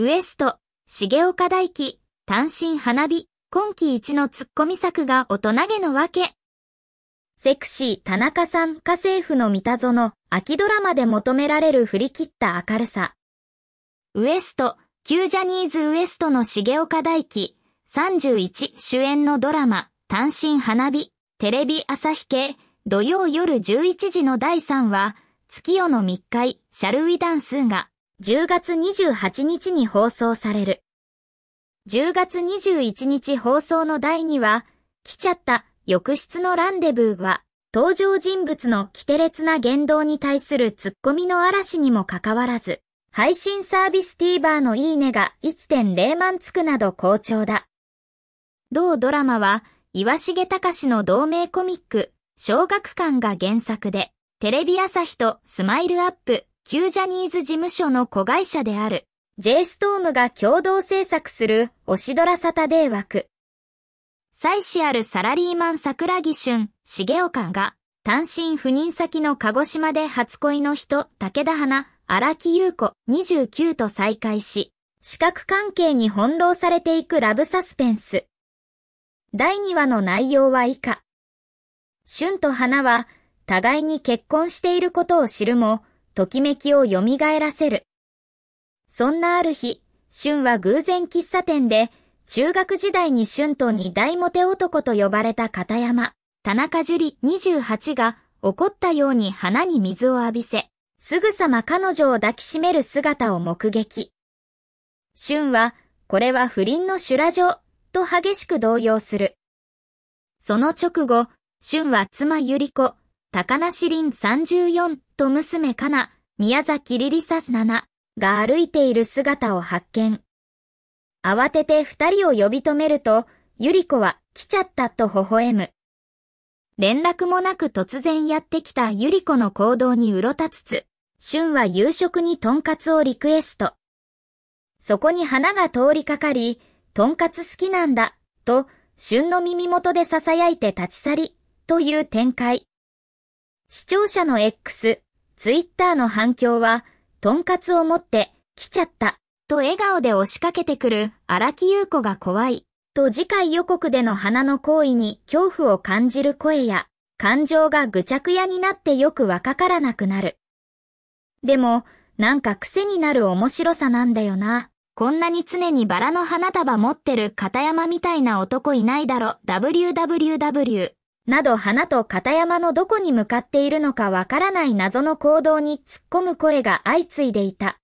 ウエスト、重岡大輝、単身花火、今季一のツッコミ作が大人げのわけ。セクシー田中さん家政婦の三田園、秋ドラマで求められる振り切った明るさ。ウエスト、旧ジャニーズウエストの重岡大輝、31主演のドラマ、単身花火、テレビ朝日系、土曜夜11時の第3話、月夜の密会、シャルウィダンスが、10月28日に放送される。10月21日放送の第2話、来ちゃった浴室のランデブーは、登場人物のキテレツな言動に対するツッコミの嵐にもかかわらず、配信サービス TVer のいいねが1.0万つくなど好調だ。同ドラマは、岩重隆の同名コミック、小学館が原作で、テレビ朝日とスマイルアップ、旧ジャニーズ事務所の子会社である J ストームが共同制作する推しドラサタデー枠。妻子あるサラリーマン桜木俊、重岡が単身赴任先の鹿児島で初恋の人、武田花、荒木優子29と再会し、視覚関係に翻弄されていくラブサスペンス。第2話の内容は以下。春と花は、互いに結婚していることを知るも、ときめきを蘇らせる。そんなある日、春は偶然喫茶店で、中学時代に春と二大モテ男と呼ばれた片山、田中樹里28が怒ったように花に水を浴びせ、すぐさま彼女を抱きしめる姿を目撃。春は、これは不倫の修羅場、と激しく動揺する。その直後、春は妻ゆり子、高梨林34と娘かな、宮崎リリサス7が歩いている姿を発見。慌てて二人を呼び止めると、ゆり子は来ちゃったと微笑む。連絡もなく突然やってきたゆり子の行動にうろたつつ、春は夕食にとんかつをリクエスト。そこに花が通りかかり、とんかつ好きなんだ、と、旬の耳元で囁いて立ち去り、という展開。視聴者の X、ツイッターの反響は、とんかつを持って、来ちゃった、と笑顔で押しかけてくる荒木優子が怖い、と次回予告での花の行為に恐怖を感じる声や、感情がぐちゃくやになってよくわかからなくなる。でも、なんか癖になる面白さなんだよな。こんなに常にバラの花束持ってる片山みたいな男いないだろ。www など花と片山のどこに向かっているのかわからない謎の行動に突っ込む声が相次いでいた。